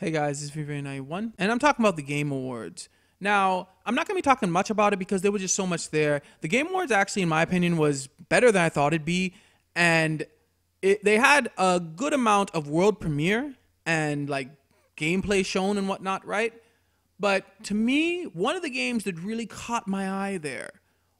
Hey guys, it's Vivian91, and I'm talking about the Game Awards. Now, I'm not going to be talking much about it because there was just so much there. The Game Awards, actually, in my opinion, was better than I thought it'd be, and it, they had a good amount of world premiere and like gameplay shown and whatnot, right? But to me, one of the games that really caught my eye there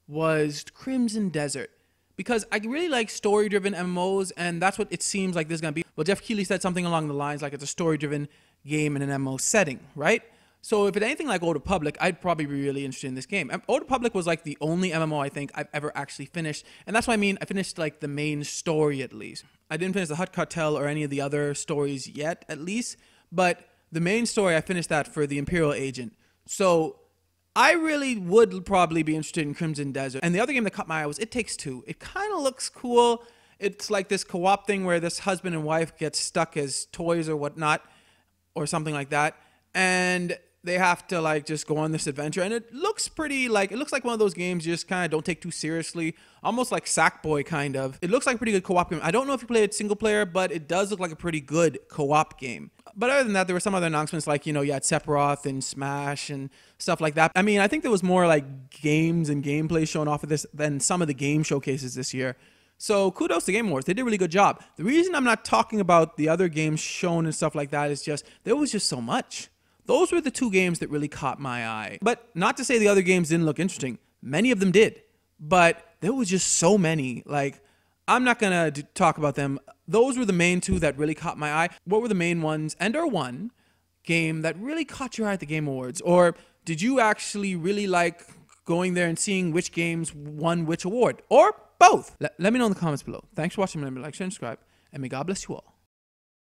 was Crimson Desert because I really like story driven MMOs, and that's what it seems like this is going to be. Well, Jeff Keighley said something along the lines like it's a story driven game in an MMO setting, right? So if it's anything like Old Republic, I'd probably be really interested in this game. Old Republic was like the only MMO I think I've ever actually finished, and that's what I mean. I finished like the main story at least. I didn't finish the Hut Cartel or any of the other stories yet, at least, but the main story I finished that for the Imperial Agent. So I really would probably be interested in Crimson Desert. And the other game that caught my eye was It Takes Two. It kind of looks cool. It's like this co op thing where this husband and wife get stuck as toys or whatnot, or something like that. And they have to like just go on this adventure and it looks pretty like it looks like one of those games you just kind of don't take too seriously almost like sackboy kind of it looks like a pretty good co-op game i don't know if you played single player but it does look like a pretty good co-op game but other than that there were some other announcements like you know you had sephiroth and smash and stuff like that i mean i think there was more like games and gameplay shown off of this than some of the game showcases this year so kudos to Game Awards. They did a really good job. The reason I'm not talking about the other games shown and stuff like that is just there was just so much. Those were the two games that really caught my eye. But not to say the other games didn't look interesting, many of them did. But there was just so many. Like, I'm not going to talk about them. Those were the main two that really caught my eye. What were the main ones and or one game that really caught your eye at the Game Awards? Or did you actually really like going there and seeing which games won which award? Or both? Let, let me know in the comments below. Thanks for watching. Remember, like, share, and subscribe. And may God bless you all.